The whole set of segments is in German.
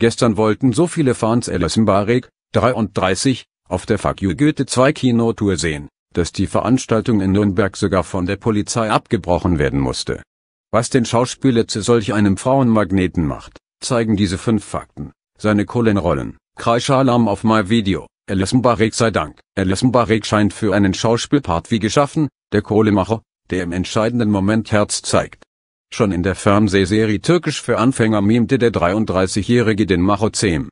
Gestern wollten so viele Fans Alison Barek, 33, auf der Fuck You Goethe 2 Kinotour sehen, dass die Veranstaltung in Nürnberg sogar von der Polizei abgebrochen werden musste. Was den Schauspieler zu solch einem Frauenmagneten macht, zeigen diese fünf Fakten. Seine Kohlenrollen, rollen. Kreischalarm auf My Video. Alison Barek sei Dank. Alison Barek scheint für einen Schauspielpart wie geschaffen, der Kohlemacher, der im entscheidenden Moment Herz zeigt. Schon in der Fernsehserie Türkisch für Anfänger mimte der 33-Jährige den Machozem.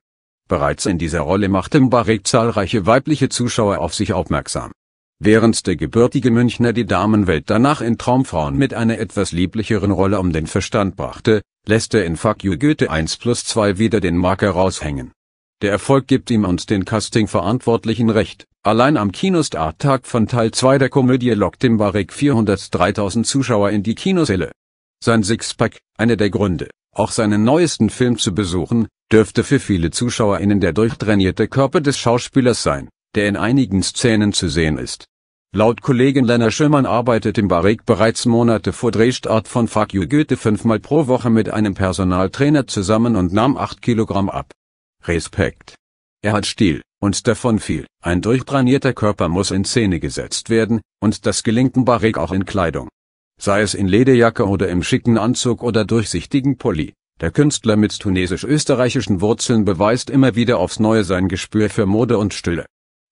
Bereits in dieser Rolle machte Mbarek zahlreiche weibliche Zuschauer auf sich aufmerksam. Während der gebürtige Münchner die Damenwelt danach in Traumfrauen mit einer etwas lieblicheren Rolle um den Verstand brachte, lässt er in Fuck You Goethe 1 plus 2 wieder den Marker raushängen. Der Erfolg gibt ihm und den Casting-Verantwortlichen recht. Allein am Kinostarttag von Teil 2 der Komödie lockt Mbarek 403.000 Zuschauer in die Kinosäle. Sein Sixpack, einer der Gründe, auch seinen neuesten Film zu besuchen, dürfte für viele ZuschauerInnen der durchtrainierte Körper des Schauspielers sein, der in einigen Szenen zu sehen ist. Laut Kollegin Lena Schömann arbeitet im Barrick bereits Monate vor Drehstart von Fuck You Goethe fünfmal pro Woche mit einem Personaltrainer zusammen und nahm acht Kilogramm ab. Respekt. Er hat Stil, und davon viel. Ein durchtrainierter Körper muss in Szene gesetzt werden, und das gelingt im Barrick auch in Kleidung sei es in Lederjacke oder im schicken Anzug oder durchsichtigen Pulli. Der Künstler mit tunesisch-österreichischen Wurzeln beweist immer wieder aufs Neue sein Gespür für Mode und Stille.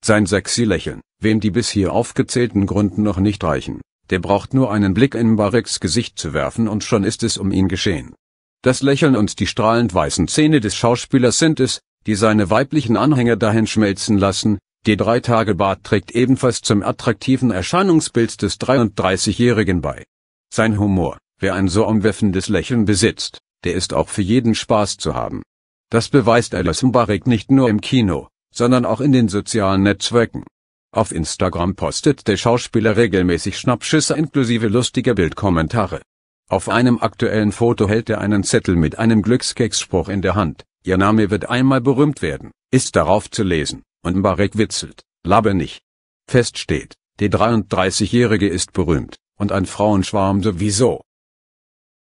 Sein sexy Lächeln, wem die bis hier aufgezählten Gründen noch nicht reichen, der braucht nur einen Blick in Bareks Gesicht zu werfen und schon ist es um ihn geschehen. Das Lächeln und die strahlend weißen Zähne des Schauspielers sind es, die seine weiblichen Anhänger dahin schmelzen lassen, die drei Tage Bart trägt ebenfalls zum attraktiven Erscheinungsbild des 33-Jährigen bei. Sein Humor. Wer ein so umwerfendes Lächeln besitzt, der ist auch für jeden Spaß zu haben. Das beweist Alice Mbarek nicht nur im Kino, sondern auch in den sozialen Netzwerken. Auf Instagram postet der Schauspieler regelmäßig Schnappschüsse inklusive lustiger Bildkommentare. Auf einem aktuellen Foto hält er einen Zettel mit einem Glückskeksspruch in der Hand. Ihr Name wird einmal berühmt werden, ist darauf zu lesen, und Mbarek witzelt, labe nicht. Fest steht, der 33-Jährige ist berühmt und ein Frauenschwarm sowieso